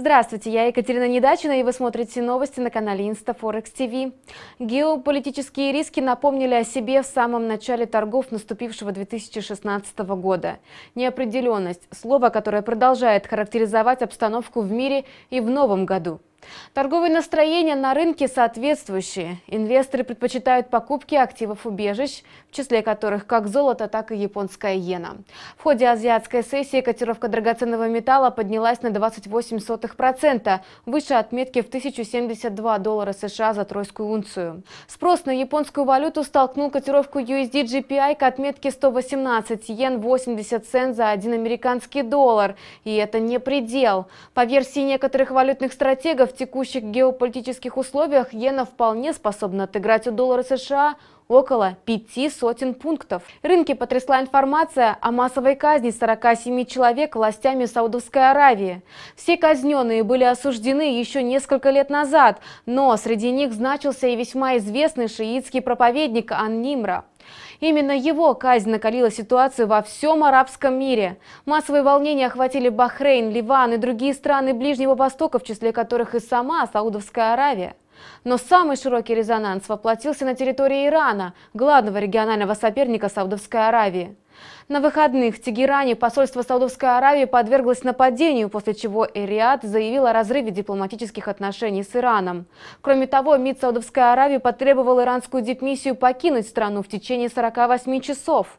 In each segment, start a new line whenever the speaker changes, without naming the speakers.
Здравствуйте, я Екатерина Недачина, и вы смотрите новости на канале Инста Форекс ТВ. Геополитические риски напомнили о себе в самом начале торгов наступившего 2016 года. Неопределенность – слово, которое продолжает характеризовать обстановку в мире и в новом году – Торговые настроения на рынке соответствующие. Инвесторы предпочитают покупки активов убежищ, в числе которых как золото, так и японская иена. В ходе азиатской сессии котировка драгоценного металла поднялась на 28%, выше отметки в 1072 доллара США за тройскую унцию. Спрос на японскую валюту столкнул котировку USD GPI к отметке 118 йен 80 цент за один американский доллар. И это не предел. По версии некоторых валютных стратегов, в текущих геополитических условиях иена вполне способна отыграть у доллара США, около пяти сотен пунктов. Рынки потрясла информация о массовой казни 47 человек властями Саудовской Аравии. Все казненные были осуждены еще несколько лет назад, но среди них значился и весьма известный шиитский проповедник Ан-Нимра. Именно его казнь накалила ситуацию во всем арабском мире. Массовые волнения охватили Бахрейн, Ливан и другие страны Ближнего Востока, в числе которых и сама Саудовская Аравия. Но самый широкий резонанс воплотился на территории Ирана, главного регионального соперника Саудовской Аравии. На выходных в Тегеране посольство Саудовской Аравии подверглось нападению, после чего Эриад заявил о разрыве дипломатических отношений с Ираном. Кроме того, МИД Саудовской Аравии потребовал иранскую дипмиссию покинуть страну в течение 48 часов.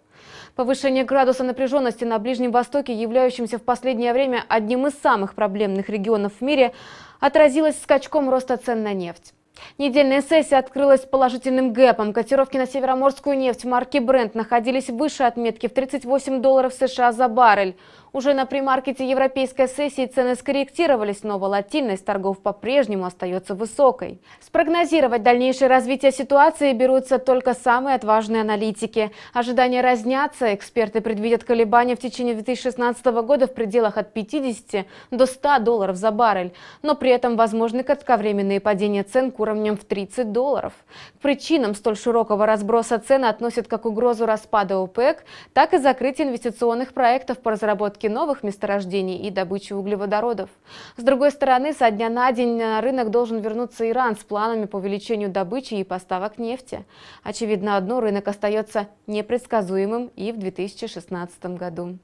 Повышение градуса напряженности на Ближнем Востоке, являющемся в последнее время одним из самых проблемных регионов в мире, отразилось скачком роста цен на нефть. Недельная сессия открылась положительным гэпом. Котировки на североморскую нефть марки Brent находились выше отметки в 38 долларов США за баррель. Уже на примаркете европейской сессии цены скорректировались, но волатильность торгов по-прежнему остается высокой. Спрогнозировать дальнейшее развитие ситуации берутся только самые отважные аналитики. Ожидания разнятся. Эксперты предвидят колебания в течение 2016 года в пределах от 50 до 100 долларов за баррель. Но при этом возможны кратковременные падения цен к уровням в 30 долларов. К причинам столь широкого разброса цен относят как угрозу распада ОПЕК, так и закрытие инвестиционных проектов по разработке разработки новых месторождений и добычи углеводородов. С другой стороны, со дня на день на рынок должен вернуться Иран с планами по увеличению добычи и поставок нефти. Очевидно, одно рынок остается непредсказуемым и в 2016 году.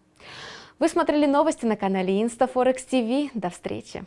Вы смотрели новости на канале Инстафорекс ТВ. До встречи!